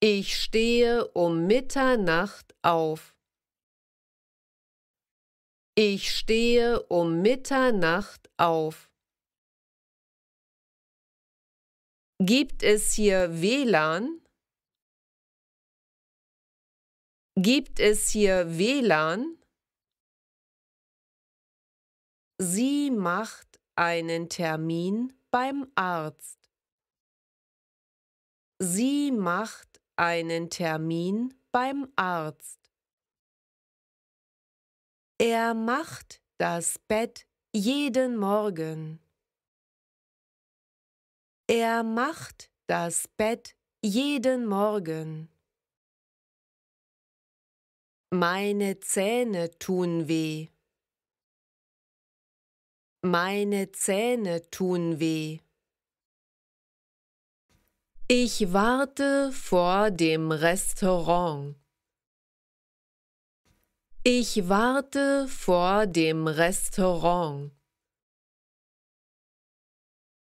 Ich stehe um Mitternacht auf. Ich stehe um Mitternacht auf. Gibt es hier WLAN? Gibt es hier WLAN? Sie macht einen Termin beim Arzt. Sie macht einen Termin beim Arzt. Er macht das Bett jeden Morgen. Er macht das Bett jeden Morgen. Meine Zähne tun weh. Meine Zähne tun weh. Ich warte vor dem Restaurant. Ich warte vor dem Restaurant.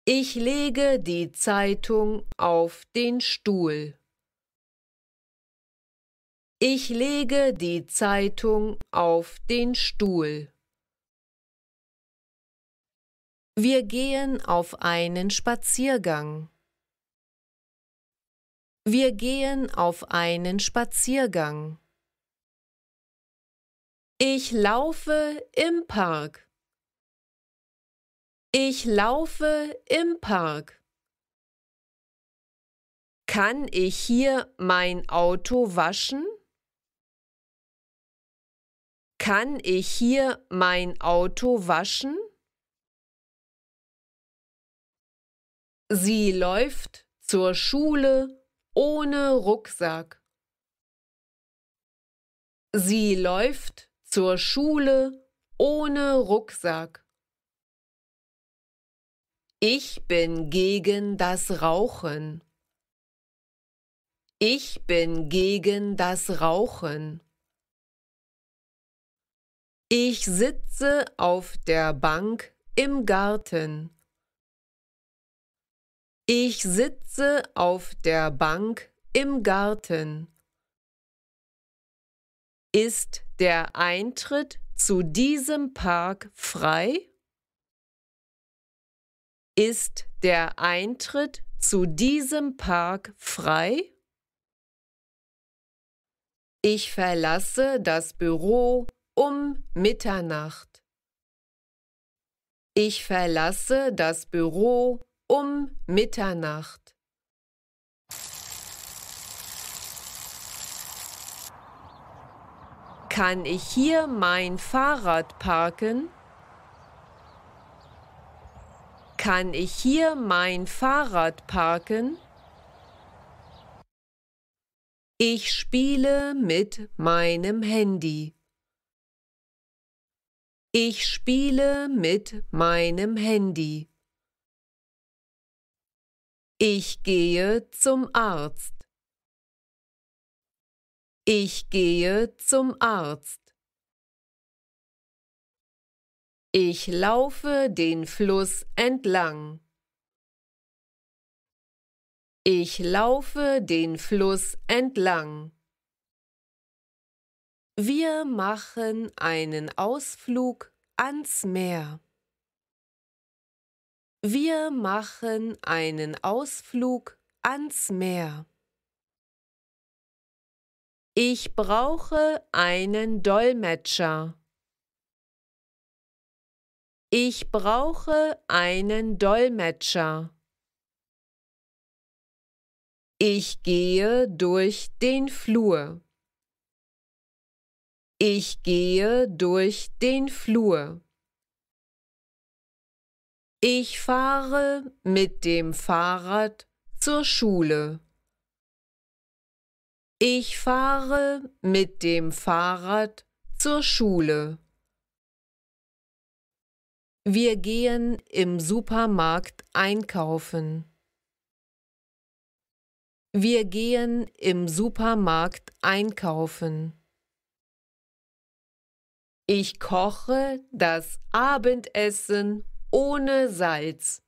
Ich lege die Zeitung auf den Stuhl. Ich lege die Zeitung auf den Stuhl. Wir gehen auf einen Spaziergang. Wir gehen auf einen Spaziergang. Ich laufe im Park. Ich laufe im Park. Kann ich hier mein Auto waschen? Kann ich hier mein Auto waschen? Sie läuft zur Schule ohne Rucksack. Sie läuft zur Schule ohne Rucksack. Ich bin gegen das Rauchen. Ich bin gegen das Rauchen. Ich sitze auf der Bank im Garten. Ich sitze auf der Bank im Garten. Ist der Eintritt zu diesem Park frei? Ist der Eintritt zu diesem Park frei? Ich verlasse das Büro um Mitternacht. Ich verlasse das Büro um Mitternacht. Kann ich hier mein Fahrrad parken? Kann ich hier mein Fahrrad parken? Ich spiele mit meinem Handy. Ich spiele mit meinem Handy. Ich gehe zum Arzt. Ich gehe zum Arzt. Ich laufe den Fluss entlang. Ich laufe den Fluss entlang. Wir machen einen Ausflug ans Meer. Wir machen einen Ausflug ans Meer. Ich brauche einen Dolmetscher. Ich brauche einen Dolmetscher. Ich gehe durch den Flur. Ich gehe durch den Flur. Ich fahre mit dem Fahrrad zur Schule. Ich fahre mit dem Fahrrad zur Schule. Wir gehen im Supermarkt einkaufen. Wir gehen im Supermarkt einkaufen. Ich koche das Abendessen ohne Salz.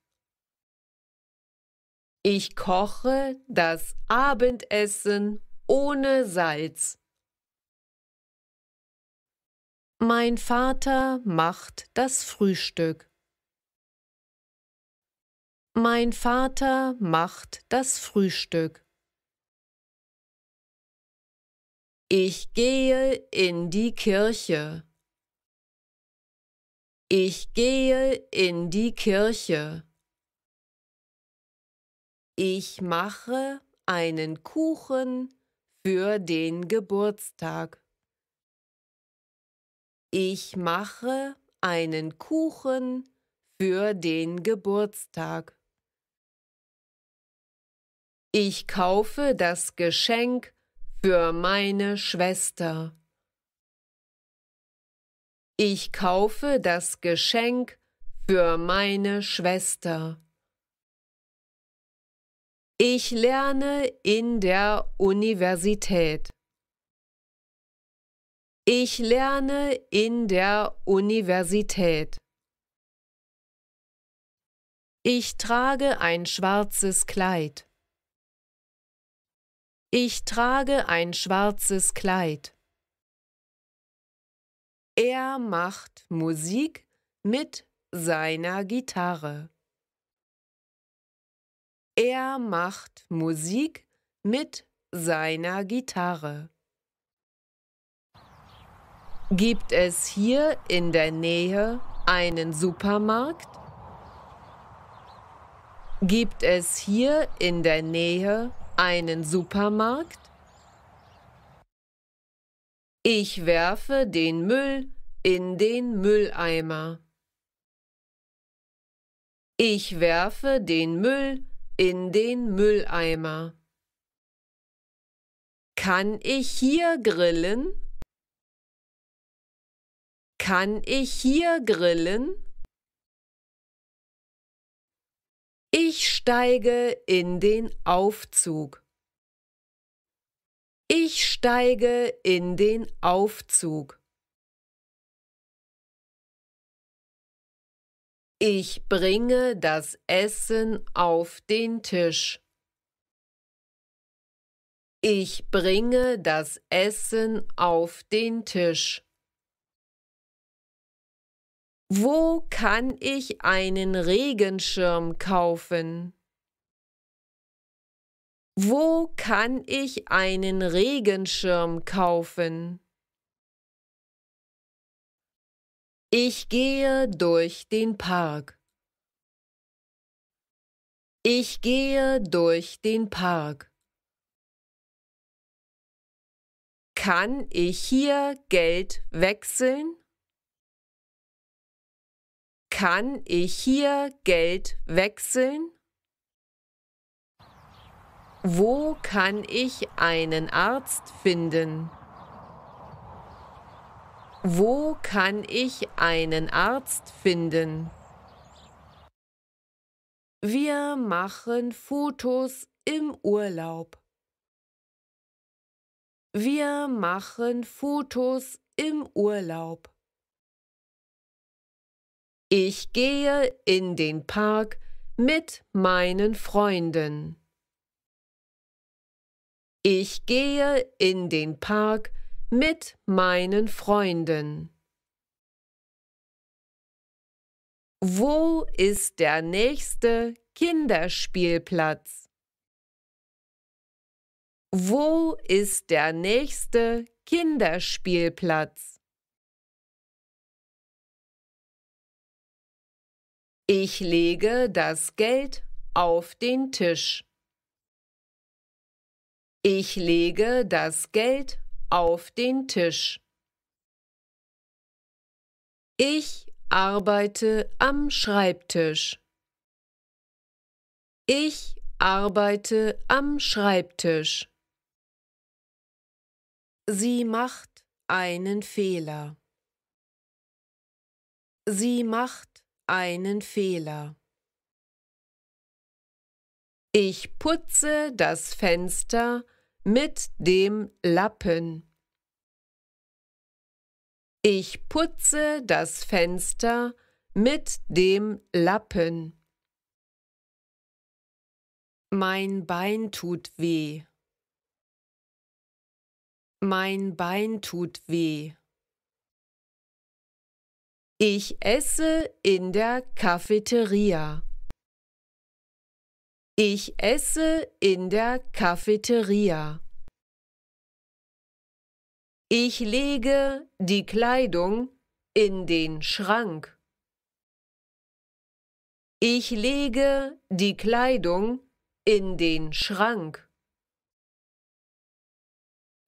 Ich koche das Abendessen ohne Salz. Mein Vater macht das Frühstück. Mein Vater macht das Frühstück. Ich gehe in die Kirche. Ich gehe in die Kirche. Ich mache einen Kuchen für den Geburtstag. Ich mache einen Kuchen für den Geburtstag. Ich kaufe das Geschenk für meine Schwester. Ich kaufe das Geschenk für meine Schwester. Ich lerne in der Universität. Ich lerne in der Universität. Ich trage ein schwarzes Kleid. Ich trage ein schwarzes Kleid. Er macht Musik mit seiner Gitarre. Er macht Musik mit seiner Gitarre. Gibt es hier in der Nähe einen Supermarkt? Gibt es hier in der Nähe einen Supermarkt? Ich werfe den Müll in den Mülleimer. Ich werfe den Müll in den Mülleimer. Kann ich hier grillen? Kann ich hier grillen? Ich steige in den Aufzug. Ich steige in den Aufzug. Ich bringe das Essen auf den Tisch. Ich bringe das Essen auf den Tisch. Wo kann ich einen Regenschirm kaufen? Wo kann ich einen Regenschirm kaufen? Ich gehe durch den Park. Ich gehe durch den Park. Kann ich hier Geld wechseln? Kann ich hier Geld wechseln? Wo kann ich einen Arzt finden? Wo kann ich einen Arzt finden? Wir machen Fotos im Urlaub. Wir machen Fotos im Urlaub. Ich gehe in den Park mit meinen Freunden. Ich gehe in den Park mit meinen Freunden. Wo ist der nächste Kinderspielplatz? Wo ist der nächste Kinderspielplatz? Ich lege das Geld auf den Tisch. Ich lege das Geld auf den Tisch. Ich arbeite am Schreibtisch. Ich arbeite am Schreibtisch. Sie macht einen Fehler. Sie macht einen Fehler. Ich putze das Fenster mit dem Lappen. Ich putze das Fenster mit dem Lappen. Mein Bein tut weh. Mein Bein tut weh. Ich esse in der Cafeteria. Ich esse in der Cafeteria. Ich lege die Kleidung in den Schrank. Ich lege die Kleidung in den Schrank.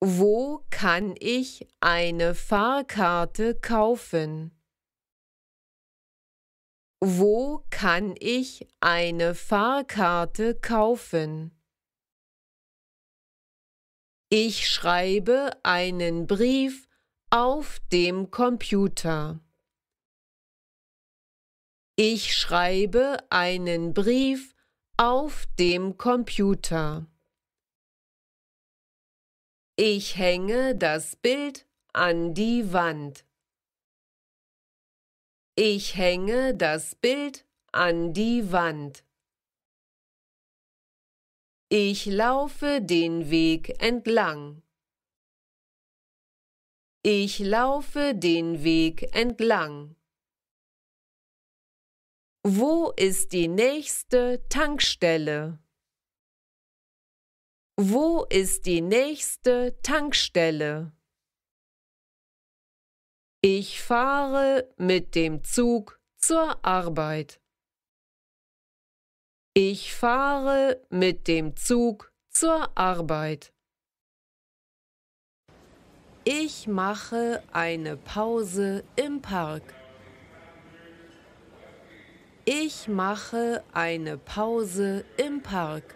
Wo kann ich eine Fahrkarte kaufen? Wo kann ich eine Fahrkarte kaufen? Ich schreibe einen Brief auf dem Computer. Ich schreibe einen Brief auf dem Computer. Ich hänge das Bild an die Wand. Ich hänge das Bild an die Wand. Ich laufe den Weg entlang. Ich laufe den Weg entlang. Wo ist die nächste Tankstelle? Wo ist die nächste Tankstelle? Ich fahre mit dem Zug zur Arbeit. Ich fahre mit dem Zug zur Arbeit. Ich mache eine Pause im Park. Ich mache eine Pause im Park.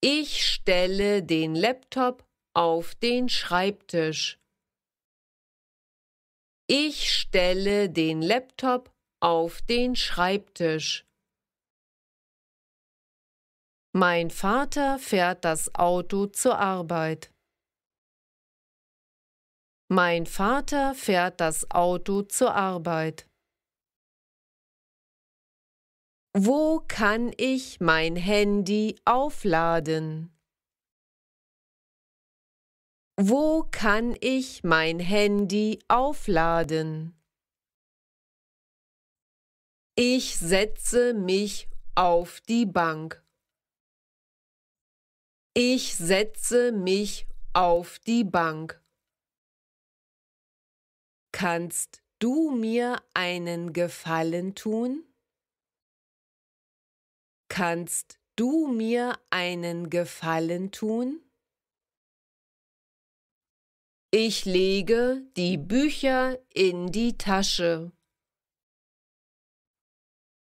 Ich stelle den Laptop auf den Schreibtisch. Ich stelle den Laptop auf den Schreibtisch. Mein Vater fährt das Auto zur Arbeit. Mein Vater fährt das Auto zur Arbeit. Wo kann ich mein Handy aufladen? Wo kann ich mein Handy aufladen? Ich setze mich auf die Bank. Ich setze mich auf die Bank. Kannst du mir einen Gefallen tun? Kannst du mir einen Gefallen tun? Ich lege die Bücher in die Tasche.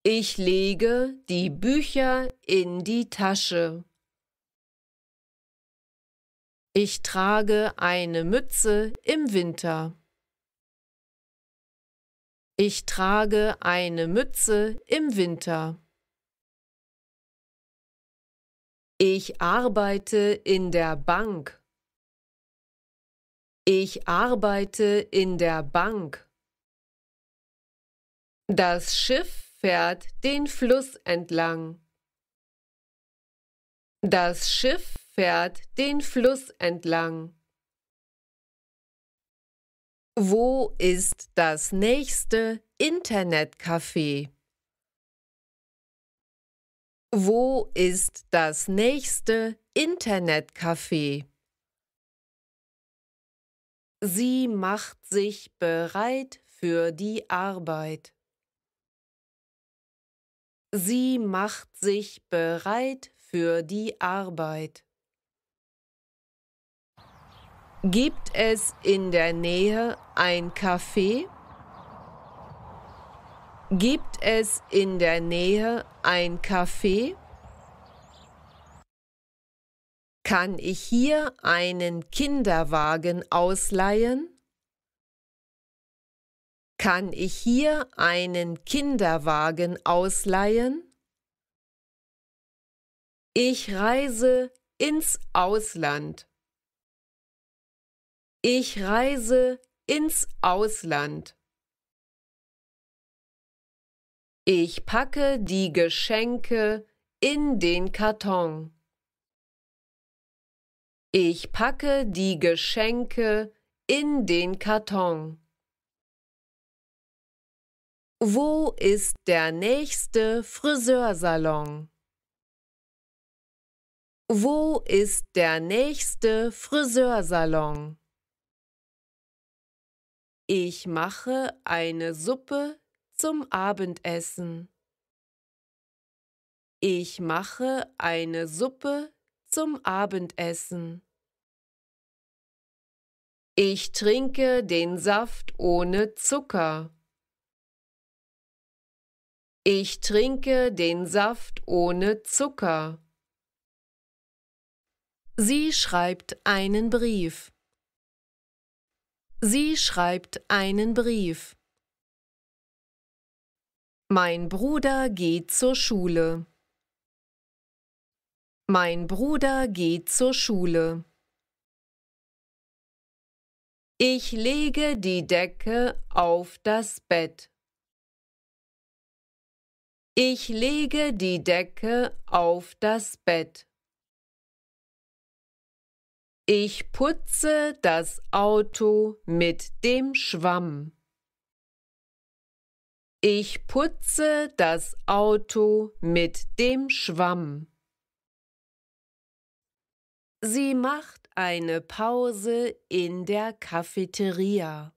Ich lege die Bücher in die Tasche. Ich trage eine Mütze im Winter. Ich trage eine Mütze im Winter. Ich arbeite in der Bank. Ich arbeite in der Bank. Das Schiff fährt den Fluss entlang. Das Schiff fährt den Fluss entlang. Wo ist das nächste Internetcafé? Wo ist das nächste Internetcafé? Sie macht sich bereit für die Arbeit. Sie macht sich bereit für die Arbeit. Gibt es in der Nähe ein Café? Gibt es in der Nähe ein Café? Kann ich hier einen Kinderwagen ausleihen? Kann ich hier einen Kinderwagen ausleihen? Ich reise ins Ausland. Ich reise ins Ausland. Ich packe die Geschenke in den Karton. Ich packe die Geschenke in den Karton. Wo ist der nächste Friseursalon? Wo ist der nächste Friseursalon? Ich mache eine Suppe zum Abendessen. Ich mache eine Suppe zum Abendessen. Ich trinke den Saft ohne Zucker. Ich trinke den Saft ohne Zucker. Sie schreibt einen Brief. Sie schreibt einen Brief. Mein Bruder geht zur Schule. Mein Bruder geht zur Schule. Ich lege die Decke auf das Bett. Ich lege die Decke auf das Bett. Ich putze das Auto mit dem Schwamm. Ich putze das Auto mit dem Schwamm. Sie macht eine Pause in der Cafeteria.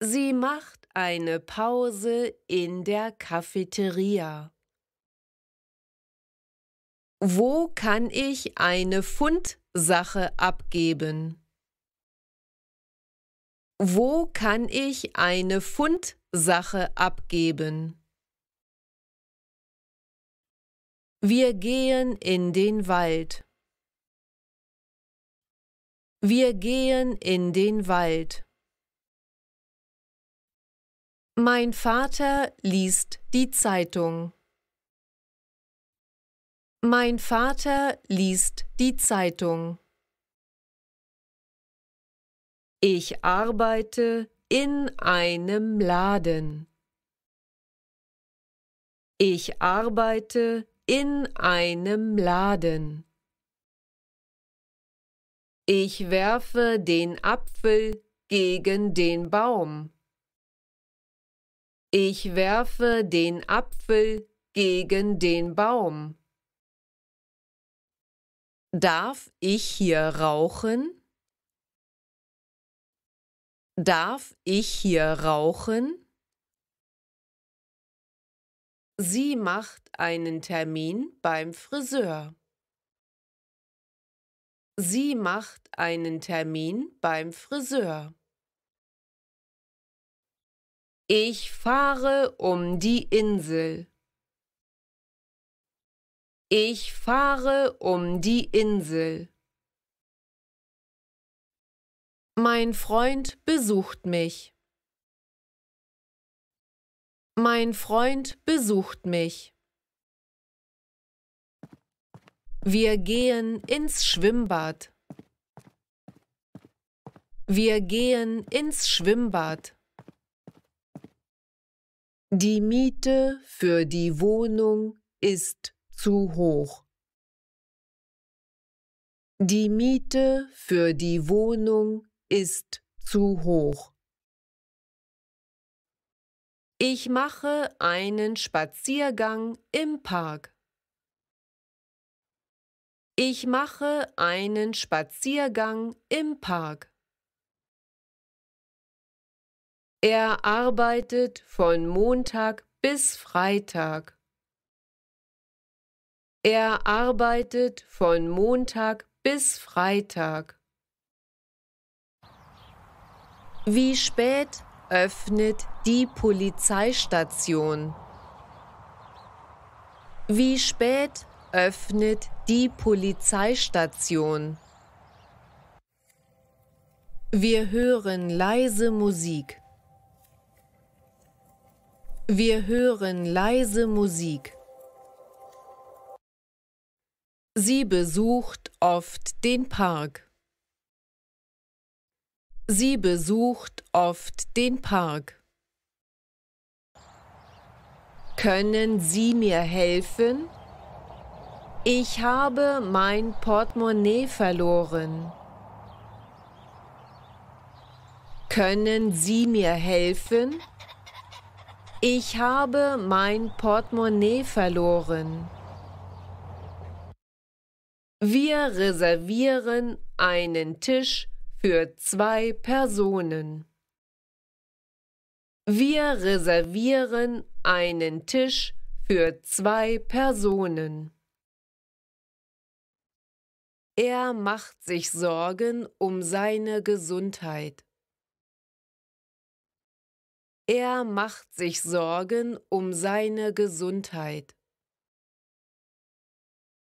Sie macht eine Pause in der Cafeteria. Wo kann ich eine Fundsache abgeben? Wo kann ich eine Fundsache abgeben? Wir gehen in den Wald. Wir gehen in den Wald. Mein Vater liest die Zeitung. Mein Vater liest die Zeitung. Ich arbeite in einem Laden. Ich arbeite in einem Laden. Ich werfe den Apfel gegen den Baum. Ich werfe den Apfel gegen den Baum. Darf ich hier rauchen? Darf ich hier rauchen? Sie macht einen Termin beim Friseur. Sie macht einen Termin beim Friseur. Ich fahre um die Insel. Ich fahre um die Insel. Mein Freund besucht mich. Mein Freund besucht mich. Wir gehen ins Schwimmbad. Wir gehen ins Schwimmbad. Die Miete für die Wohnung ist zu hoch. Die Miete für die Wohnung ist zu hoch. Ich mache einen Spaziergang im Park. Ich mache einen Spaziergang im Park. Er arbeitet von Montag bis Freitag. Er arbeitet von Montag bis Freitag. Wie spät öffnet die Polizeistation? Wie spät öffnet die Polizeistation. Wir hören leise Musik. Wir hören leise Musik. Sie besucht oft den Park. Sie besucht oft den Park. Können Sie mir helfen? Ich habe mein Portemonnaie verloren. Können Sie mir helfen? Ich habe mein Portemonnaie verloren. Wir reservieren einen Tisch für zwei Personen. Wir reservieren einen Tisch für zwei Personen. Er macht sich Sorgen um seine Gesundheit. Er macht sich Sorgen um seine Gesundheit.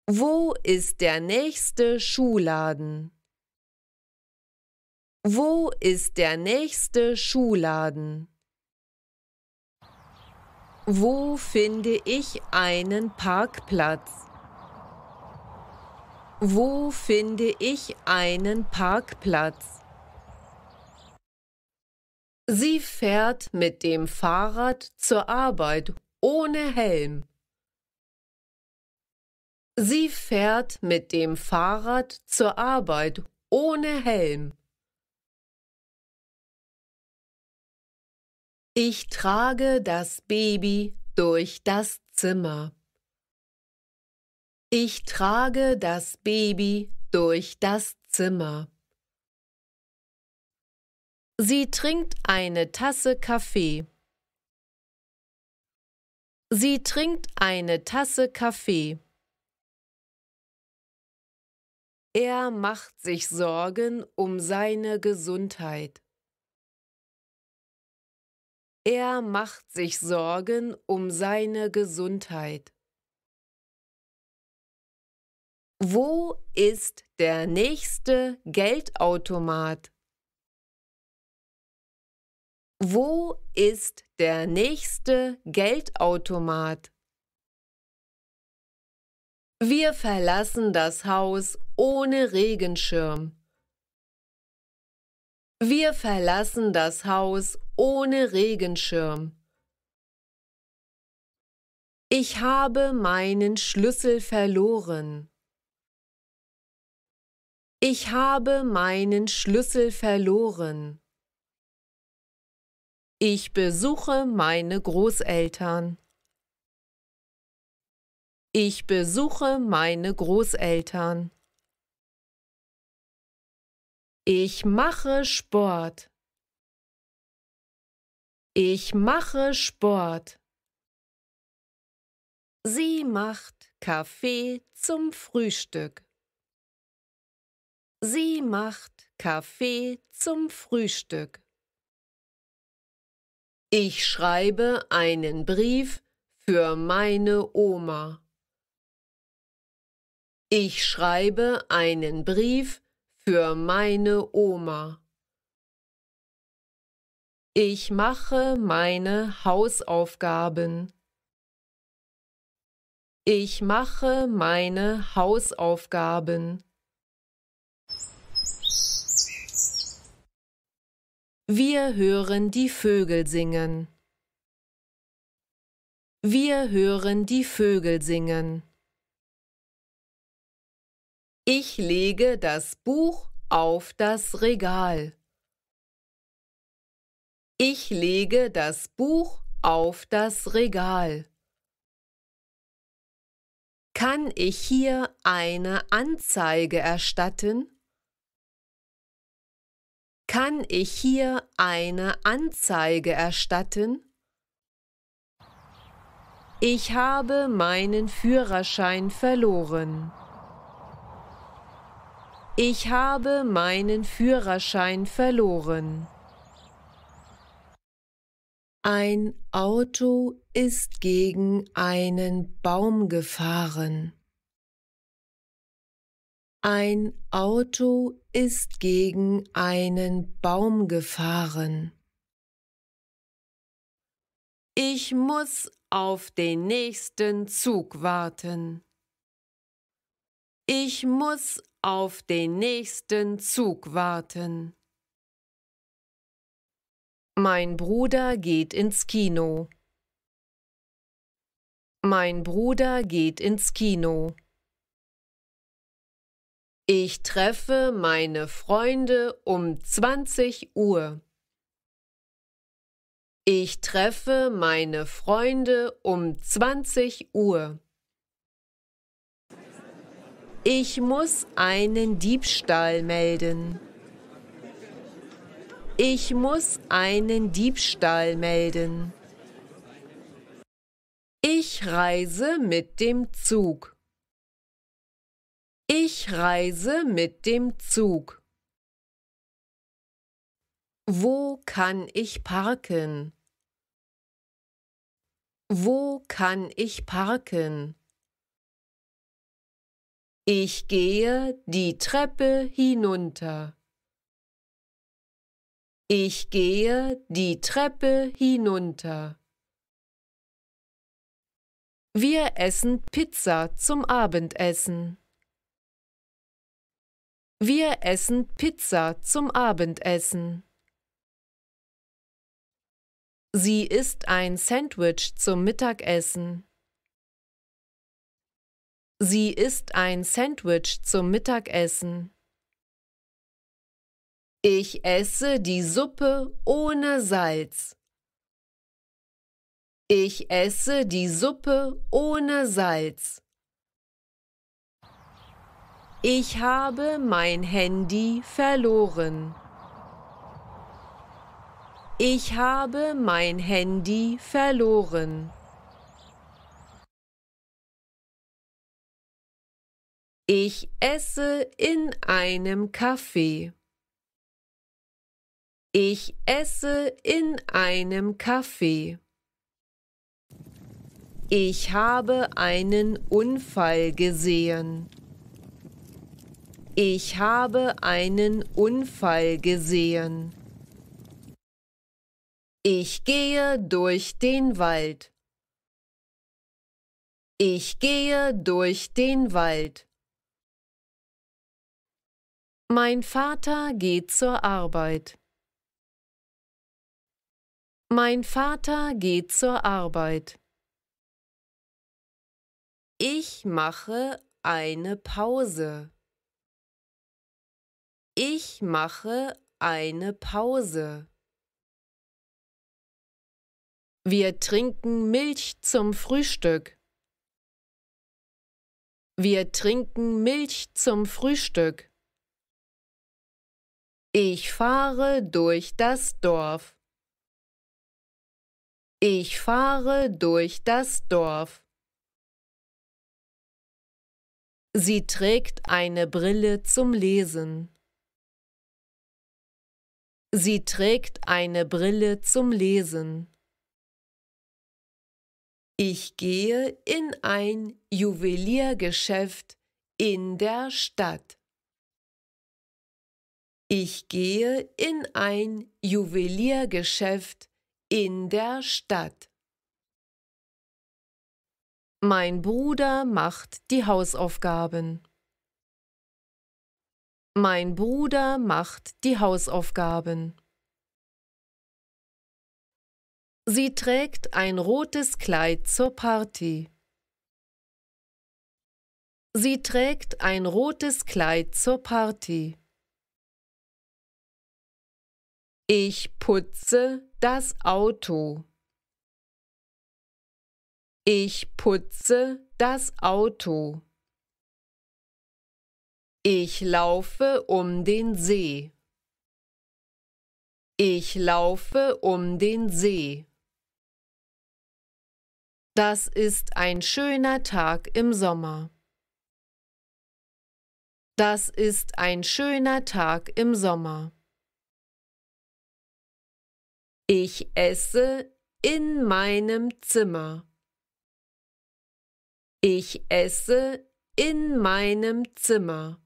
Wo ist der nächste Schuhladen? Wo ist der nächste Schuhladen? Wo finde ich einen Parkplatz? Wo finde ich einen Parkplatz? Sie fährt mit dem Fahrrad zur Arbeit ohne Helm. Sie fährt mit dem Fahrrad zur Arbeit ohne Helm. Ich trage das Baby durch das Zimmer. Ich trage das Baby durch das Zimmer. Sie trinkt eine Tasse Kaffee. Sie trinkt eine Tasse Kaffee. Er macht sich Sorgen um seine Gesundheit. Er macht sich Sorgen um seine Gesundheit. Wo ist der nächste Geldautomat? Wo ist der nächste Geldautomat? Wir verlassen das Haus ohne Regenschirm. Wir verlassen das Haus ohne Regenschirm. Ich habe meinen Schlüssel verloren. Ich habe meinen Schlüssel verloren. Ich besuche meine Großeltern. Ich besuche meine Großeltern. Ich mache Sport. Ich mache Sport. Sie macht Kaffee zum Frühstück. Sie macht Kaffee zum Frühstück. Ich schreibe einen Brief für meine Oma. Ich schreibe einen Brief für meine Oma. Ich mache meine Hausaufgaben. Ich mache meine Hausaufgaben. Wir hören die Vögel singen. Wir hören die Vögel singen. Ich lege das Buch auf das Regal. Ich lege das Buch auf das Regal. Kann ich hier eine Anzeige erstatten? Kann ich hier eine Anzeige erstatten? Ich habe meinen Führerschein verloren. Ich habe meinen Führerschein verloren. Ein Auto ist gegen einen Baum gefahren. Ein Auto ist gegen einen Baum gefahren. Ich muss auf den nächsten Zug warten. Ich muss auf den nächsten Zug warten. Mein Bruder geht ins Kino. Mein Bruder geht ins Kino. Ich treffe meine Freunde um 20 Uhr. Ich treffe meine Freunde um 20 Uhr. Ich muss einen Diebstahl melden. Ich muss einen Diebstahl melden. Ich reise mit dem Zug. Ich reise mit dem Zug. Wo kann ich parken? Wo kann ich parken? Ich gehe die Treppe hinunter. Ich gehe die Treppe hinunter. Wir essen Pizza zum Abendessen. Wir essen Pizza zum Abendessen. Sie isst ein Sandwich zum Mittagessen. Sie isst ein Sandwich zum Mittagessen. Ich esse die Suppe ohne Salz. Ich esse die Suppe ohne Salz. Ich habe mein Handy verloren. Ich habe mein Handy verloren. Ich esse in einem Café. Ich esse in einem Café. Ich habe einen Unfall gesehen. Ich habe einen Unfall gesehen. Ich gehe durch den Wald. Ich gehe durch den Wald. Mein Vater geht zur Arbeit. Mein Vater geht zur Arbeit. Ich mache eine Pause. Ich mache eine Pause. Wir trinken Milch zum Frühstück. Wir trinken Milch zum Frühstück. Ich fahre durch das Dorf. Ich fahre durch das Dorf. Sie trägt eine Brille zum Lesen. Sie trägt eine Brille zum Lesen. Ich gehe in ein Juweliergeschäft in der Stadt. Ich gehe in ein Juweliergeschäft in der Stadt. Mein Bruder macht die Hausaufgaben. Mein Bruder macht die Hausaufgaben. Sie trägt ein rotes Kleid zur Party. Sie trägt ein rotes Kleid zur Party. Ich putze das Auto. Ich putze das Auto. Ich laufe um den See. Ich laufe um den See. Das ist ein schöner Tag im Sommer. Das ist ein schöner Tag im Sommer. Ich esse in meinem Zimmer. Ich esse in meinem Zimmer.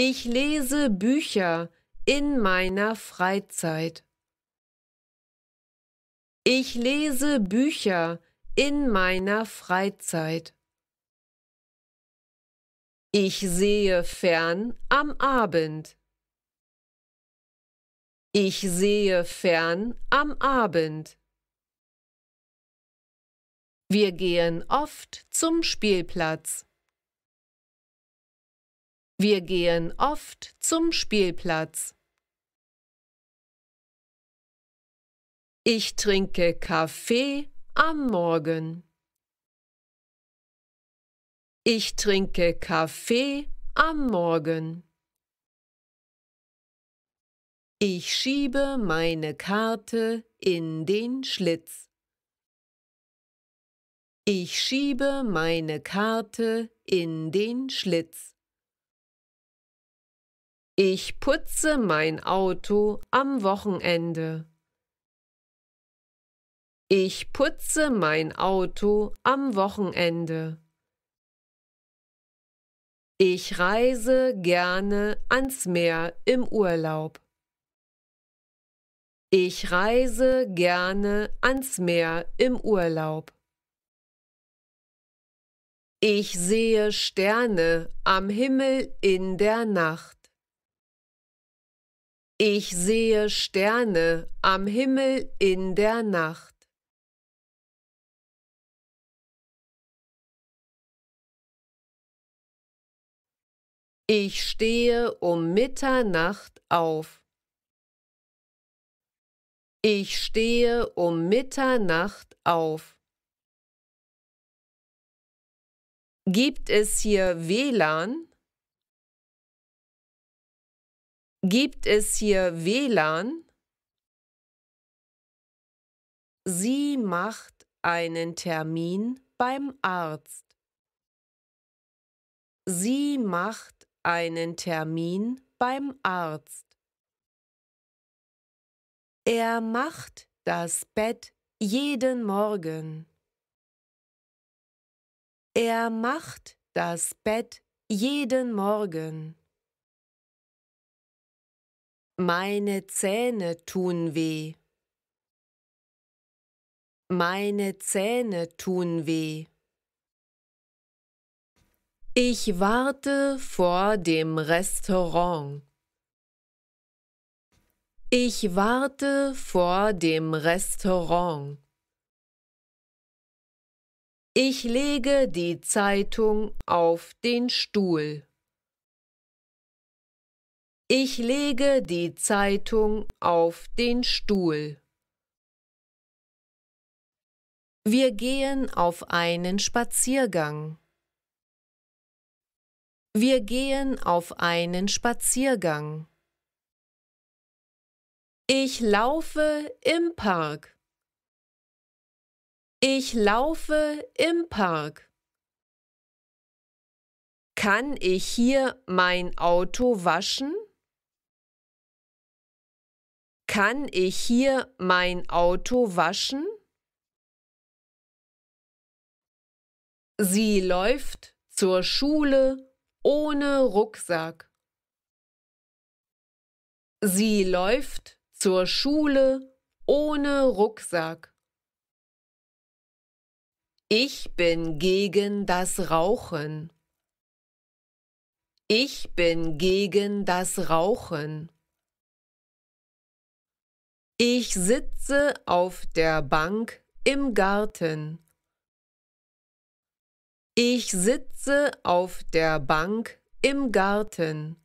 Ich lese Bücher in meiner Freizeit. Ich lese Bücher in meiner Freizeit. Ich sehe fern am Abend. Ich sehe fern am Abend. Wir gehen oft zum Spielplatz. Wir gehen oft zum Spielplatz. Ich trinke Kaffee am Morgen. Ich trinke Kaffee am Morgen. Ich schiebe meine Karte in den Schlitz. Ich schiebe meine Karte in den Schlitz. Ich putze mein Auto am Wochenende. Ich putze mein Auto am Wochenende. Ich reise gerne ans Meer im Urlaub. Ich reise gerne ans Meer im Urlaub. Ich sehe Sterne am Himmel in der Nacht. Ich sehe Sterne am Himmel in der Nacht. Ich stehe um Mitternacht auf. Ich stehe um Mitternacht auf. Gibt es hier WLAN? gibt es hier WLAN. Sie macht einen Termin beim Arzt. Sie macht einen Termin beim Arzt. Er macht das Bett jeden Morgen. Er macht das Bett jeden Morgen. Meine Zähne tun weh. Meine Zähne tun weh. Ich warte vor dem Restaurant. Ich warte vor dem Restaurant. Ich lege die Zeitung auf den Stuhl. Ich lege die Zeitung auf den Stuhl. Wir gehen auf einen Spaziergang. Wir gehen auf einen Spaziergang. Ich laufe im Park. Ich laufe im Park. Kann ich hier mein Auto waschen? Kann ich hier mein Auto waschen? Sie läuft zur Schule ohne Rucksack. Sie läuft zur Schule ohne Rucksack. Ich bin gegen das Rauchen. Ich bin gegen das Rauchen. Ich sitze auf der Bank im Garten. Ich sitze auf der Bank im Garten.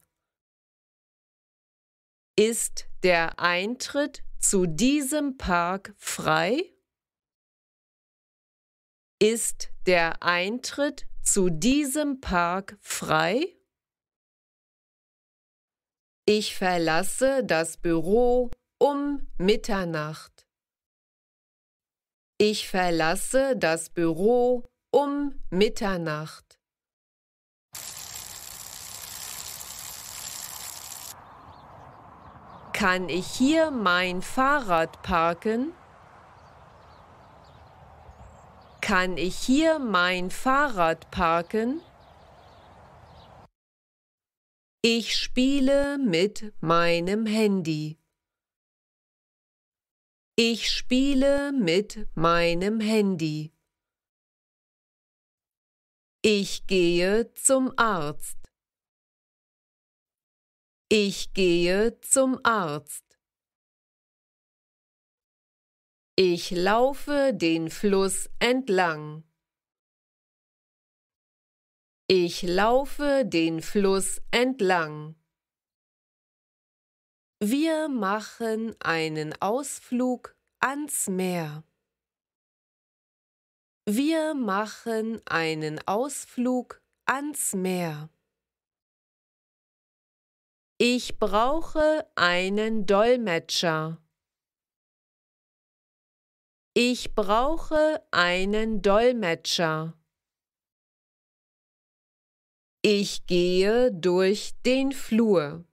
Ist der Eintritt zu diesem Park frei? Ist der Eintritt zu diesem Park frei? Ich verlasse das Büro um Mitternacht. Ich verlasse das Büro um Mitternacht. Kann ich hier mein Fahrrad parken? Kann ich hier mein Fahrrad parken? Ich spiele mit meinem Handy. Ich spiele mit meinem Handy. Ich gehe zum Arzt. Ich gehe zum Arzt. Ich laufe den Fluss entlang. Ich laufe den Fluss entlang. Wir machen einen Ausflug ans Meer. Wir machen einen Ausflug ans Meer. Ich brauche einen Dolmetscher. Ich brauche einen Dolmetscher. Ich gehe durch den Flur.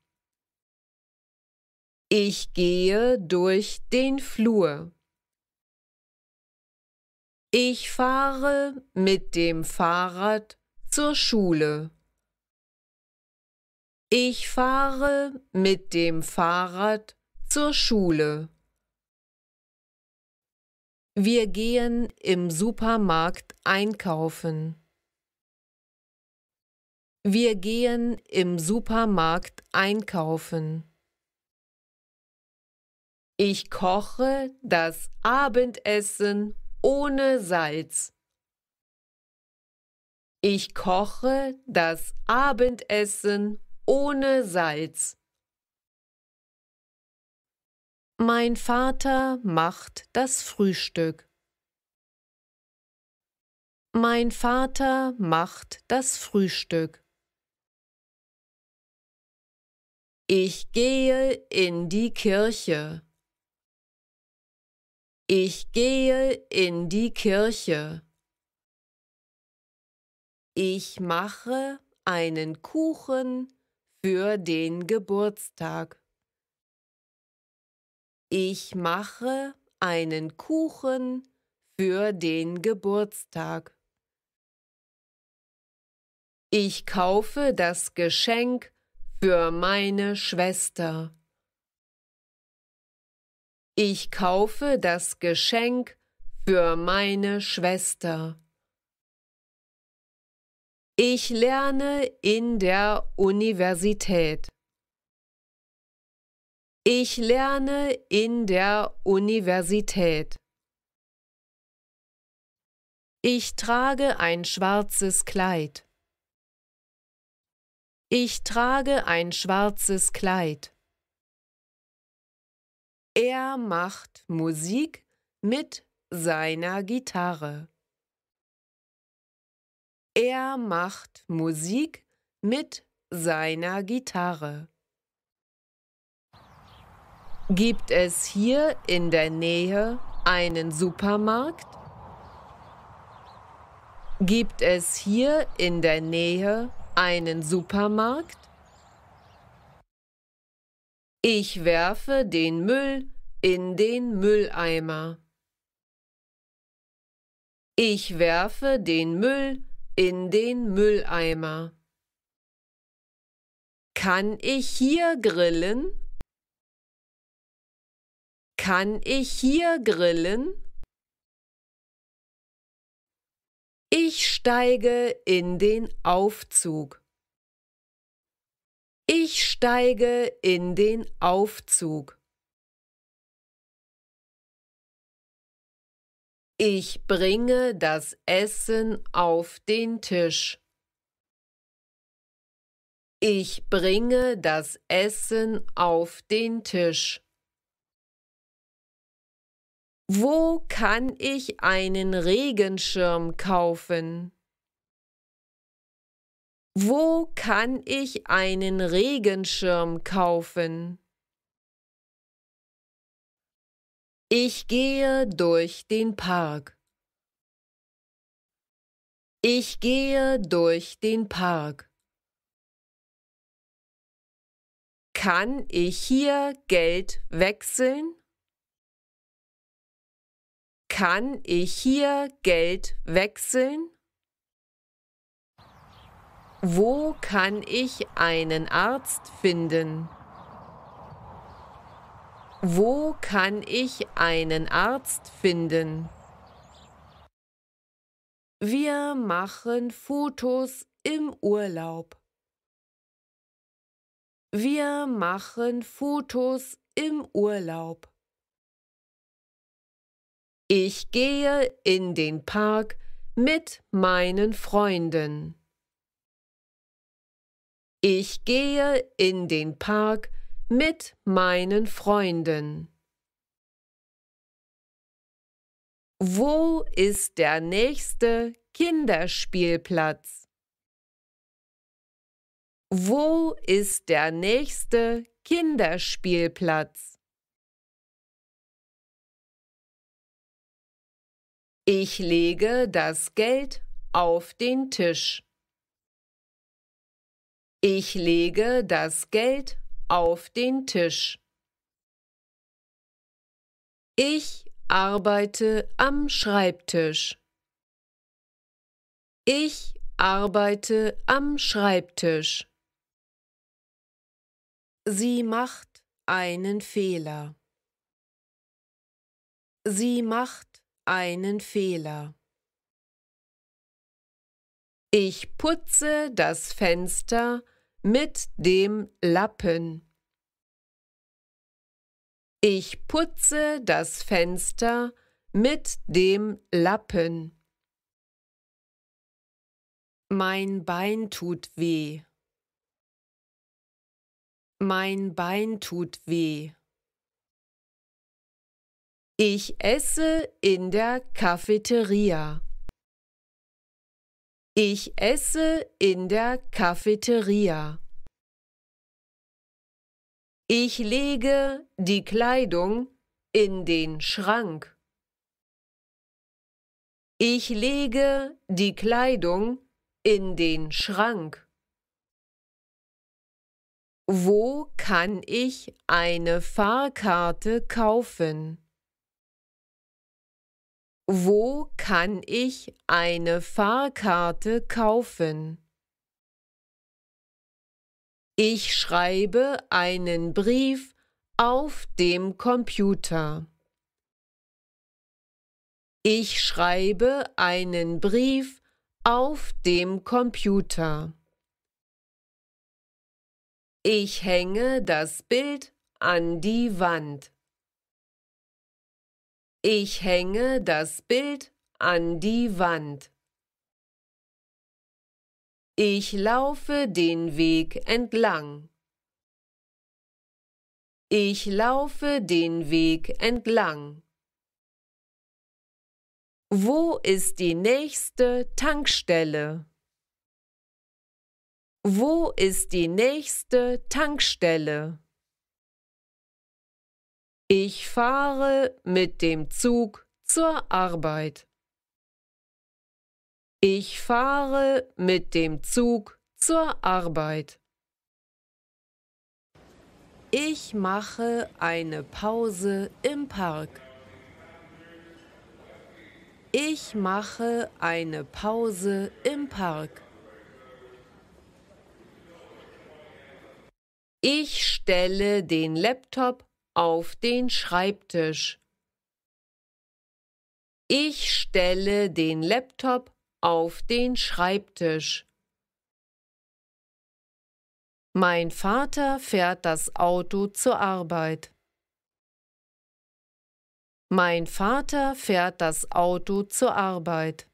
Ich gehe durch den Flur. Ich fahre mit dem Fahrrad zur Schule. Ich fahre mit dem Fahrrad zur Schule. Wir gehen im Supermarkt einkaufen. Wir gehen im Supermarkt einkaufen. Ich koche das Abendessen ohne Salz. Ich koche das Abendessen ohne Salz. Mein Vater macht das Frühstück. Mein Vater macht das Frühstück. Ich gehe in die Kirche. Ich gehe in die Kirche. Ich mache einen Kuchen für den Geburtstag. Ich mache einen Kuchen für den Geburtstag. Ich kaufe das Geschenk für meine Schwester. Ich kaufe das Geschenk für meine Schwester. Ich lerne in der Universität. Ich lerne in der Universität. Ich trage ein schwarzes Kleid. Ich trage ein schwarzes Kleid. Er macht Musik mit seiner Gitarre. Er macht Musik mit seiner Gitarre. Gibt es hier in der Nähe einen Supermarkt? Gibt es hier in der Nähe einen Supermarkt? Ich werfe den Müll in den Mülleimer. Ich werfe den Müll in den Mülleimer. Kann ich hier grillen? Kann ich hier grillen? Ich steige in den Aufzug. Ich steige in den Aufzug. Ich bringe das Essen auf den Tisch. Ich bringe das Essen auf den Tisch. Wo kann ich einen Regenschirm kaufen? Wo kann ich einen Regenschirm kaufen? Ich gehe durch den Park. Ich gehe durch den Park. Kann ich hier Geld wechseln? Kann ich hier Geld wechseln? Wo kann ich einen Arzt finden? Wo kann ich einen Arzt finden? Wir machen Fotos im Urlaub. Wir machen Fotos im Urlaub. Ich gehe in den Park mit meinen Freunden. Ich gehe in den Park mit meinen Freunden. Wo ist der nächste Kinderspielplatz? Wo ist der nächste Kinderspielplatz? Ich lege das Geld auf den Tisch. Ich lege das Geld auf den Tisch. Ich arbeite am Schreibtisch. Ich arbeite am Schreibtisch. Sie macht einen Fehler. Sie macht einen Fehler. Ich putze das Fenster mit dem Lappen. Ich putze das Fenster mit dem Lappen. Mein Bein tut weh. Mein Bein tut weh. Ich esse in der Cafeteria. Ich esse in der Cafeteria. Ich lege die Kleidung in den Schrank. Ich lege die Kleidung in den Schrank. Wo kann ich eine Fahrkarte kaufen? Wo kann ich eine Fahrkarte kaufen? Ich schreibe einen Brief auf dem Computer. Ich schreibe einen Brief auf dem Computer. Ich hänge das Bild an die Wand. Ich hänge das Bild an die Wand. Ich laufe den Weg entlang. Ich laufe den Weg entlang. Wo ist die nächste Tankstelle? Wo ist die nächste Tankstelle? Ich fahre mit dem Zug zur Arbeit. Ich fahre mit dem Zug zur Arbeit. Ich mache eine Pause im Park. Ich mache eine Pause im Park. Ich stelle den Laptop auf den Schreibtisch. Ich stelle den Laptop auf den Schreibtisch. Mein Vater fährt das Auto zur Arbeit. Mein Vater fährt das Auto zur Arbeit.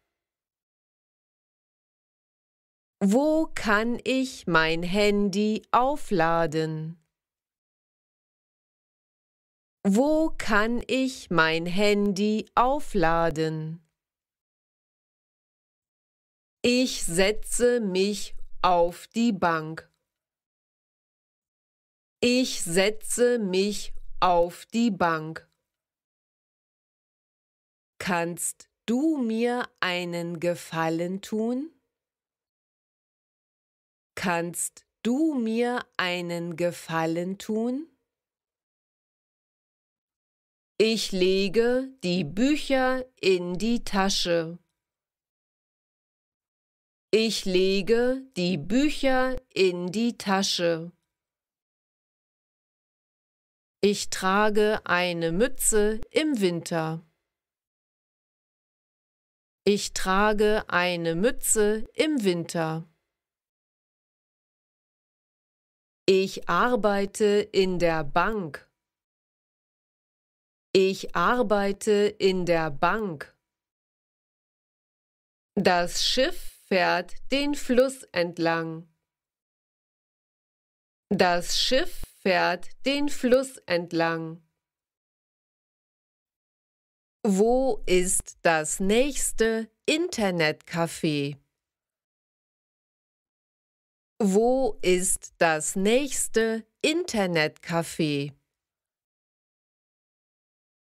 Wo kann ich mein Handy aufladen? Wo kann ich mein Handy aufladen? Ich setze mich auf die Bank. Ich setze mich auf die Bank. Kannst du mir einen Gefallen tun? Kannst du mir einen Gefallen tun? Ich lege die Bücher in die Tasche. Ich lege die Bücher in die Tasche. Ich trage eine Mütze im Winter. Ich trage eine Mütze im Winter. Ich arbeite in der Bank. Ich arbeite in der Bank. Das Schiff fährt den Fluss entlang. Das Schiff fährt den Fluss entlang. Wo ist das nächste Internetcafé? Wo ist das nächste Internetcafé?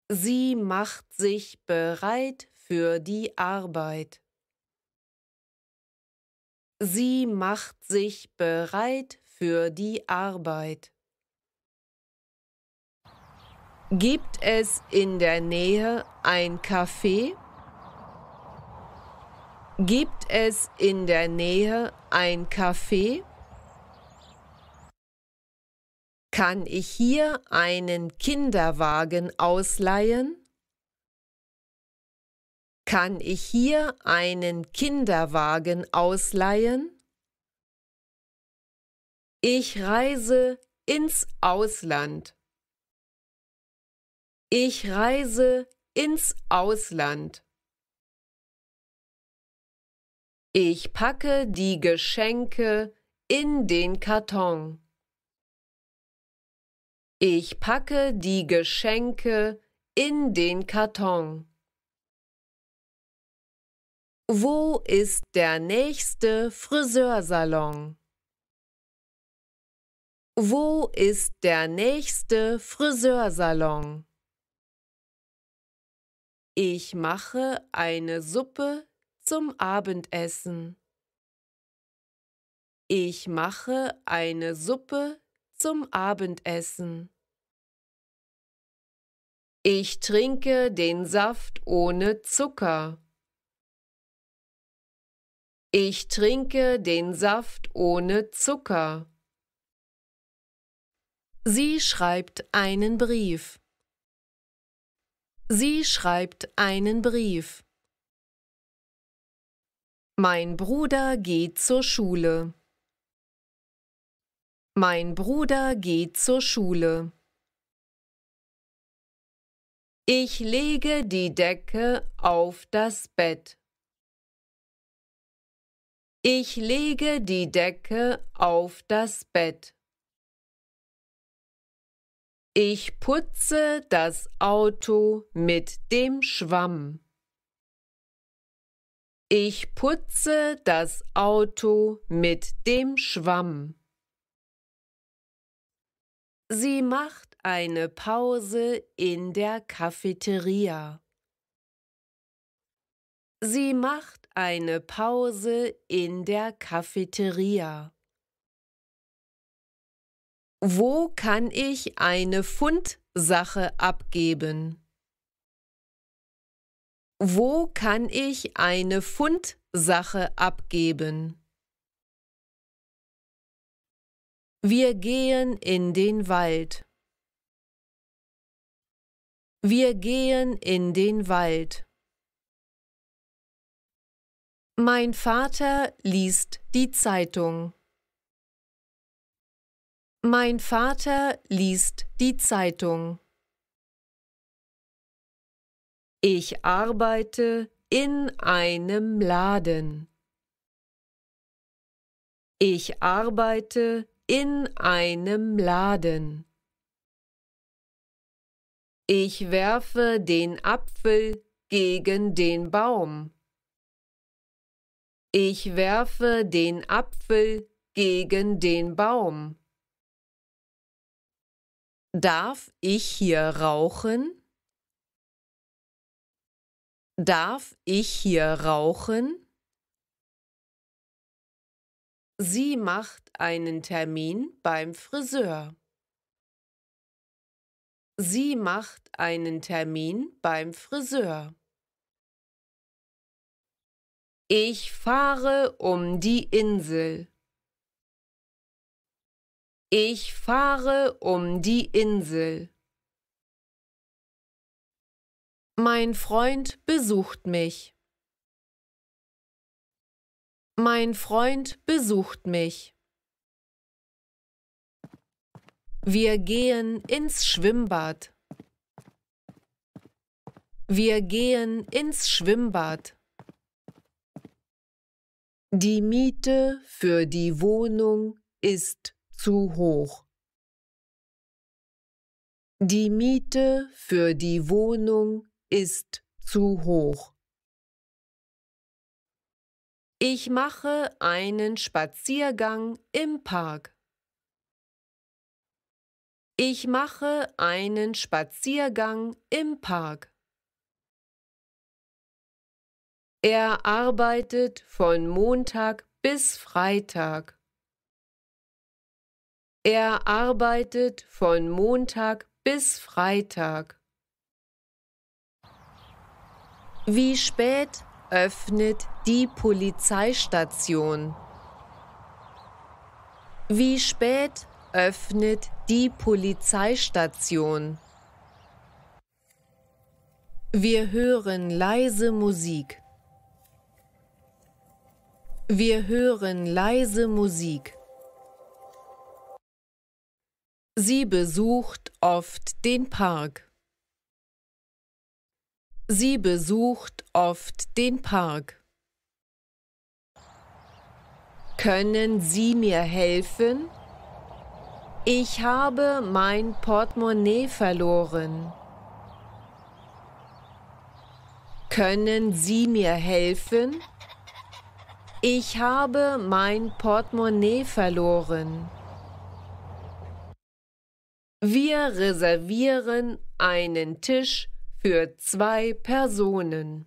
Sie macht sich bereit für die Arbeit. Sie macht sich bereit für die Arbeit. Gibt es in der Nähe ein Café? Gibt es in der Nähe ein Café? Kann ich hier einen Kinderwagen ausleihen? Kann ich hier einen Kinderwagen ausleihen? Ich reise ins Ausland. Ich reise ins Ausland. Ich packe die Geschenke in den Karton. Ich packe die Geschenke in den Karton. Wo ist der nächste Friseursalon? Wo ist der nächste Friseursalon? Ich mache eine Suppe zum Abendessen. Ich mache eine Suppe zum Abendessen. Ich trinke den Saft ohne Zucker. Ich trinke den Saft ohne Zucker. Sie schreibt einen Brief. Sie schreibt einen Brief. Mein Bruder geht zur Schule. Mein Bruder geht zur Schule. Ich lege die Decke auf das Bett. Ich lege die Decke auf das Bett. Ich putze das Auto mit dem Schwamm. Ich putze das Auto mit dem Schwamm. Sie macht eine Pause in der Cafeteria. Sie macht eine Pause in der Cafeteria. Wo kann ich eine Fundsache abgeben? Wo kann ich eine Fundsache abgeben? Wir gehen in den Wald. Wir gehen in den Wald. Mein Vater liest die Zeitung. Mein Vater liest die Zeitung. Ich arbeite in einem Laden. Ich arbeite in einem Laden. Ich werfe den Apfel gegen den Baum. Ich werfe den Apfel gegen den Baum. Darf ich hier rauchen? Darf ich hier rauchen? Sie macht einen Termin beim Friseur. Sie macht einen Termin beim Friseur. Ich fahre um die Insel. Ich fahre um die Insel. Mein Freund besucht mich. Mein Freund besucht mich. Wir gehen ins Schwimmbad. Wir gehen ins Schwimmbad. Die Miete für die Wohnung ist zu hoch. Die Miete für die Wohnung ist zu hoch. Ich mache einen Spaziergang im Park. Ich mache einen Spaziergang im Park. Er arbeitet von Montag bis Freitag. Er arbeitet von Montag bis Freitag. Wie spät öffnet die Polizeistation. Wie spät öffnet die Polizeistation? Wir hören leise Musik. Wir hören leise Musik. Sie besucht oft den Park. Sie besucht oft den Park. Können Sie mir helfen? Ich habe mein Portemonnaie verloren. Können Sie mir helfen? Ich habe mein Portemonnaie verloren. Wir reservieren einen Tisch für zwei Personen.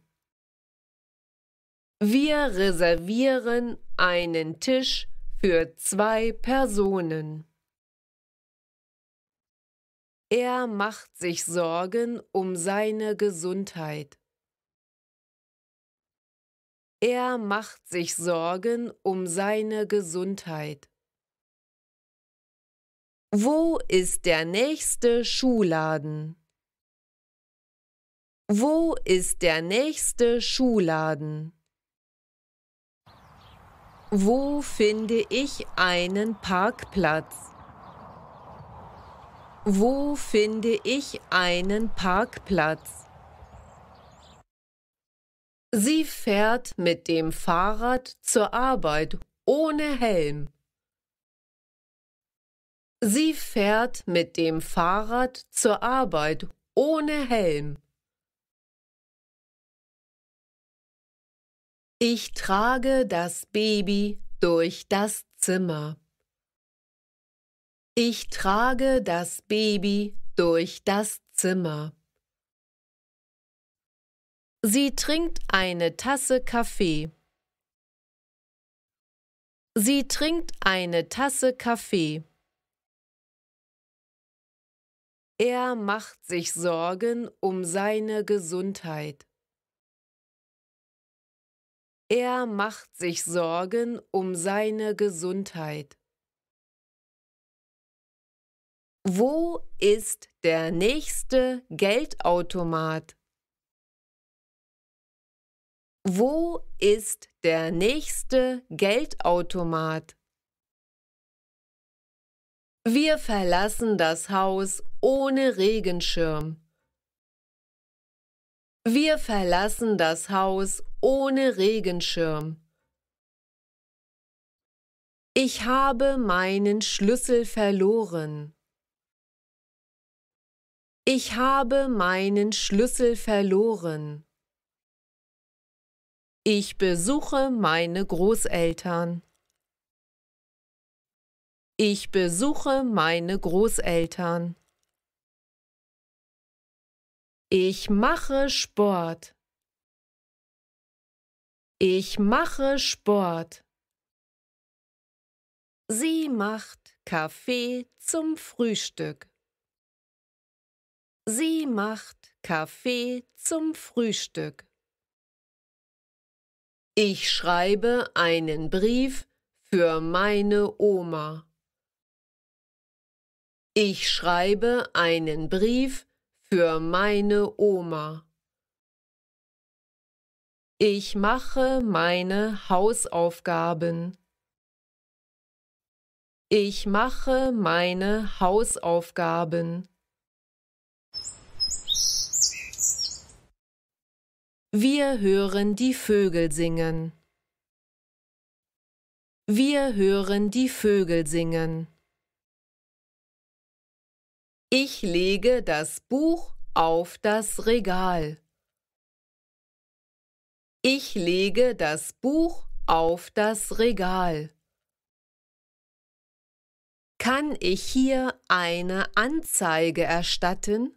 Wir reservieren einen Tisch für zwei Personen. Er macht sich Sorgen um seine Gesundheit. Er macht sich Sorgen um seine Gesundheit. Wo ist der nächste Schuhladen? Wo ist der nächste Schuhladen? Wo finde ich einen Parkplatz? Wo finde ich einen Parkplatz? Sie fährt mit dem Fahrrad zur Arbeit ohne Helm. Sie fährt mit dem Fahrrad zur Arbeit ohne Helm. Ich trage das Baby durch das Zimmer. Ich trage das Baby durch das Zimmer. Sie trinkt eine Tasse Kaffee. Sie trinkt eine Tasse Kaffee. Er macht sich Sorgen um seine Gesundheit. Er macht sich Sorgen um seine Gesundheit. Wo ist der nächste Geldautomat? Wo ist der nächste Geldautomat? Wir verlassen das Haus ohne Regenschirm. Wir verlassen das Haus ohne Regenschirm. Ich habe meinen Schlüssel verloren. Ich habe meinen Schlüssel verloren. Ich besuche meine Großeltern. Ich besuche meine Großeltern. Ich mache Sport. Ich mache Sport. Sie macht Kaffee zum Frühstück. Sie macht Kaffee zum Frühstück. Ich schreibe einen Brief für meine Oma. Ich schreibe einen Brief für meine Oma. Ich mache meine Hausaufgaben. Ich mache meine Hausaufgaben. Wir hören die Vögel singen. Wir hören die Vögel singen. Ich lege das Buch auf das Regal. Ich lege das Buch auf das Regal. Kann ich hier eine Anzeige erstatten?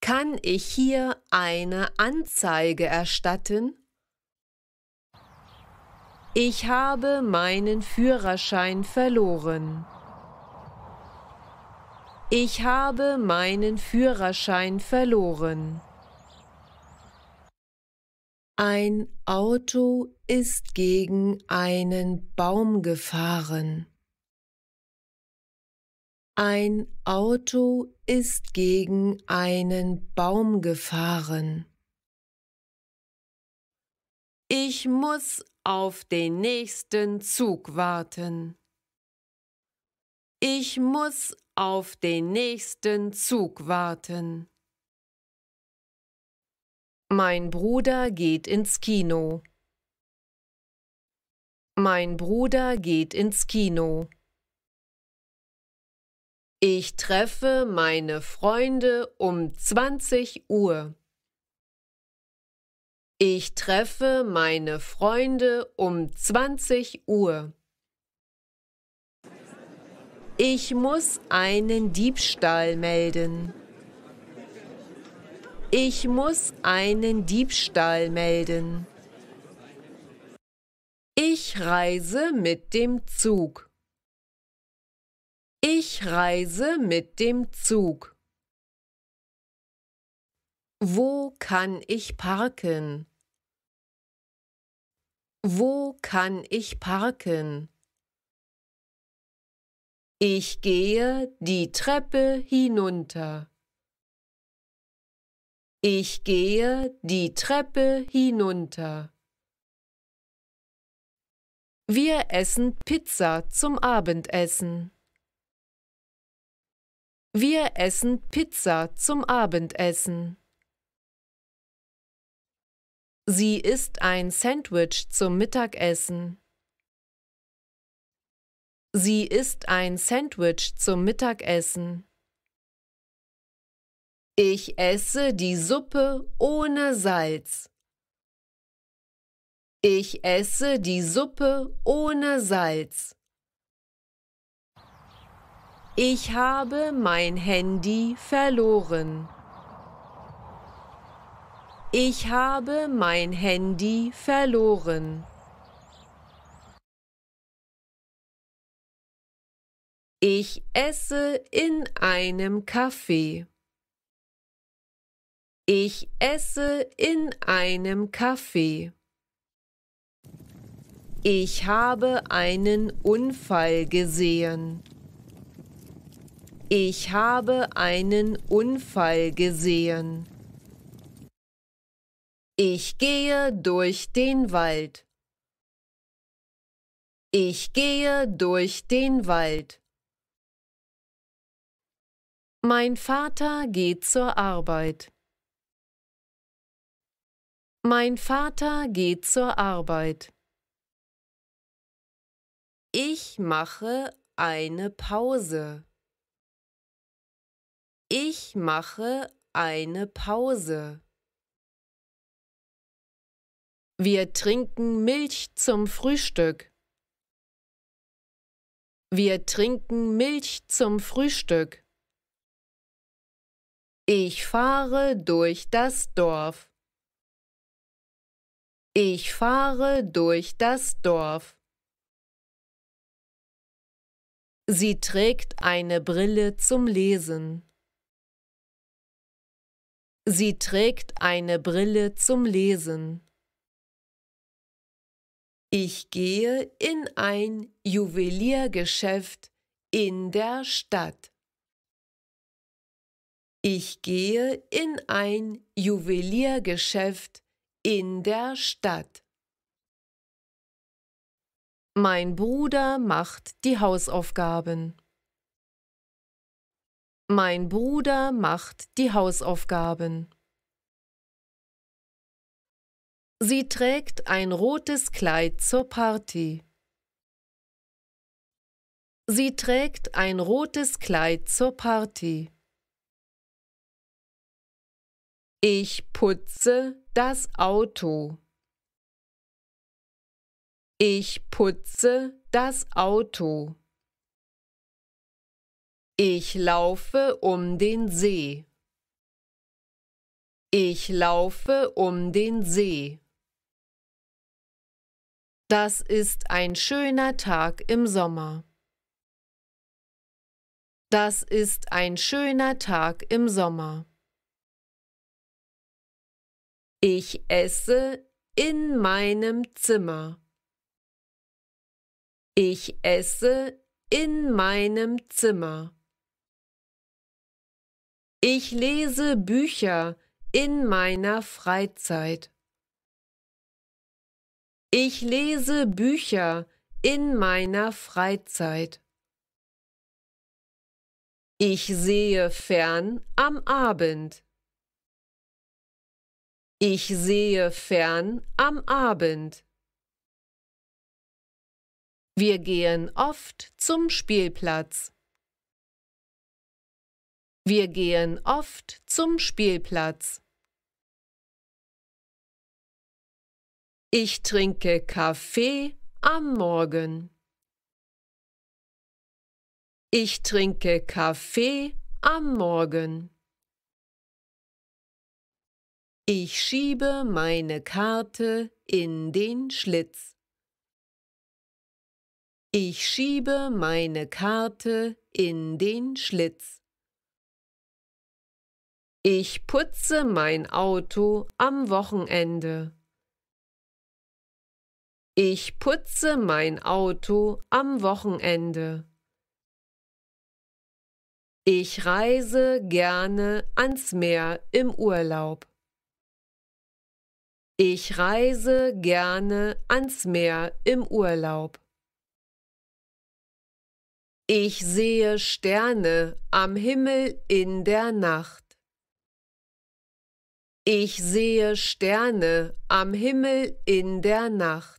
Kann ich hier eine Anzeige erstatten? Ich habe meinen Führerschein verloren. Ich habe meinen Führerschein verloren. Ein Auto ist gegen einen Baum gefahren. Ein Auto ist gegen einen Baum gefahren. Ich muss auf den nächsten Zug warten. Ich muss auf den nächsten Zug warten. Mein Bruder geht ins Kino. Mein Bruder geht ins Kino. Ich treffe meine Freunde um 20 Uhr. Ich treffe meine Freunde um 20 Uhr. Ich muss einen Diebstahl melden. Ich muss einen Diebstahl melden. Ich reise mit dem Zug. Ich reise mit dem Zug. Wo kann ich parken? Wo kann ich parken? Ich gehe die Treppe hinunter. Ich gehe die Treppe hinunter. Wir essen Pizza zum Abendessen. Wir essen Pizza zum Abendessen. Sie isst ein Sandwich zum Mittagessen. Sie isst ein Sandwich zum Mittagessen. Ich esse die Suppe ohne Salz. Ich esse die Suppe ohne Salz. Ich habe mein Handy verloren. Ich habe mein Handy verloren. Ich esse in einem Kaffee. Ich esse in einem Café. Ich habe einen Unfall gesehen. Ich habe einen Unfall gesehen. Ich gehe durch den Wald. Ich gehe durch den Wald. Mein Vater geht zur Arbeit. Mein Vater geht zur Arbeit. Ich mache eine Pause. Ich mache eine Pause. Wir trinken Milch zum Frühstück. Wir trinken Milch zum Frühstück. Ich fahre durch das Dorf. Ich fahre durch das Dorf. Sie trägt eine Brille zum Lesen. Sie trägt eine Brille zum Lesen. Ich gehe in ein Juweliergeschäft in der Stadt. Ich gehe in ein Juweliergeschäft in der Stadt. Mein Bruder macht die Hausaufgaben. Mein Bruder macht die Hausaufgaben. Sie trägt ein rotes Kleid zur Party. Sie trägt ein rotes Kleid zur Party. Ich putze das Auto. Ich putze das Auto. Ich laufe um den See. Ich laufe um den See. Das ist ein schöner Tag im Sommer. Das ist ein schöner Tag im Sommer. Ich esse in meinem Zimmer. Ich esse in meinem Zimmer. Ich lese Bücher in meiner Freizeit. Ich lese Bücher in meiner Freizeit. Ich sehe fern am Abend. Ich sehe fern am Abend. Wir gehen oft zum Spielplatz. Wir gehen oft zum Spielplatz. Ich trinke Kaffee am Morgen. Ich trinke Kaffee am Morgen. Ich schiebe meine Karte in den Schlitz. Ich schiebe meine Karte in den Schlitz. Ich putze mein Auto am Wochenende. Ich putze mein Auto am Wochenende. Ich reise gerne ans Meer im Urlaub. Ich reise gerne ans Meer im Urlaub. Ich sehe Sterne am Himmel in der Nacht. Ich sehe Sterne am Himmel in der Nacht.